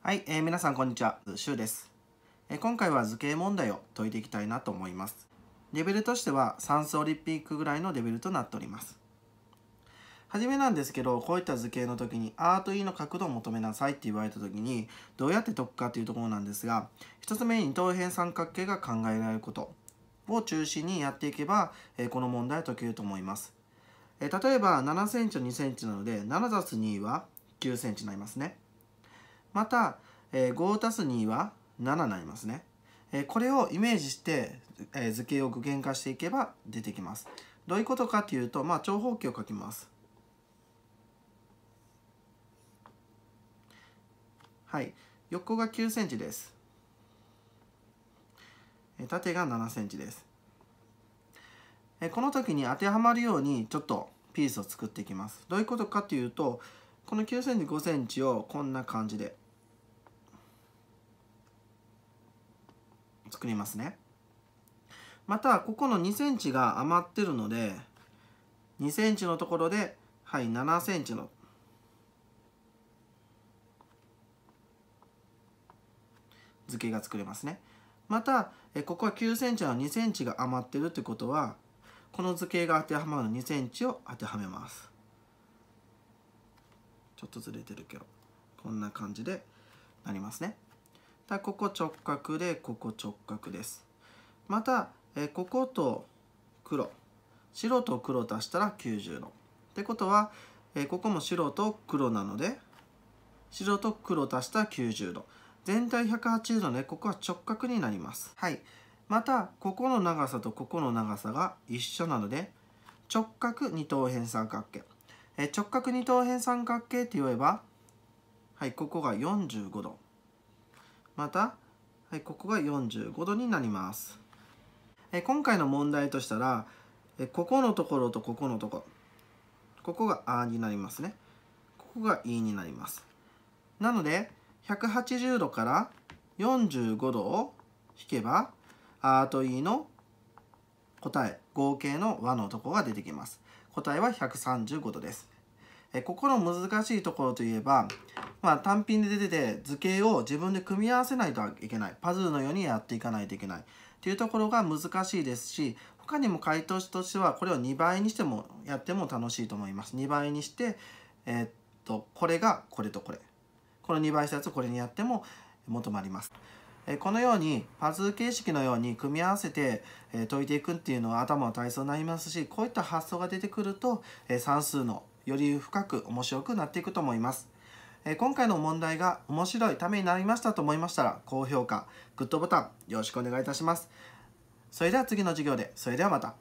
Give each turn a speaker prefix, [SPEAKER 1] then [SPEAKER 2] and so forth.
[SPEAKER 1] はい、えー、皆さんこんにちは、シュウです、えー、今回は図形問題を解いていきたいなと思います。レベルとしてはサンオリンピックぐらいのレベルとなっております。はじめなんですけど、こういった図形の時にア R と E の角度を求めなさいって言われた時に、どうやって解くかというところなんですが、一つ目に等辺三角形が考えられることを中心にやっていけば、えー、この問題は解けると思います。え例えば7センチと2センチなので、7+2 は9センチになりますね。また、えー、5+2 は7になりますね、えー、これをイメージして、えー、図形を具現化していけば出てきますどういうことかというと、まあ、長方形を書きますはい横が9センチですえ縦が7センチですえこの時に当てはまるようにちょっとピースを作っていきますどういうことかというとこの9センチ5センチをこんな感じで作りますねまたここの 2cm が余ってるので 2cm のところではい 7cm の図形が作れますねまたここは 9cm の 2cm が余ってるってことはこの図形が当てはまる 2cm を当てはめますちょっとずれてるけどこんな感じでなりますね。だここ直角でここ直角ですまた、えここと黒白と黒足したら90度ってことは、えここも白と黒なので白と黒足したら90度全体180度ねここは直角になりますはいまたここの長さとここの長さが一緒なので直角二等辺三角形え直角二等辺三角形って言えばはいここが45度また、はい、ここが45度になります。え今回の問題としたらえここのところとここのとこここが「あ」になりますねここが「い」になりますなので180度から45度を引けば「あ」と「い」の答え合計の和のとこが出てきます答えは135度ですえここの難しいところといえばまあ、単品で出てて図形を自分で組み合わせないといけないパズルのようにやっていかないといけないっていうところが難しいですし他にも回答としてはこれを2倍にしてもやっても楽しいと思います2倍にして、えー、っとこれがこれとこれこの2倍したやつをこれにやっても求まります。このようにパズル形式のように組み合わせて解いていくっていうのは頭の体操になりますしこういった発想が出てくると算数のより深く面白くなっていくと思います。え今回の問題が面白いためになりましたと思いましたら高評価グッドボタンよろしくお願いいたしますそれでは次の授業でそれではまた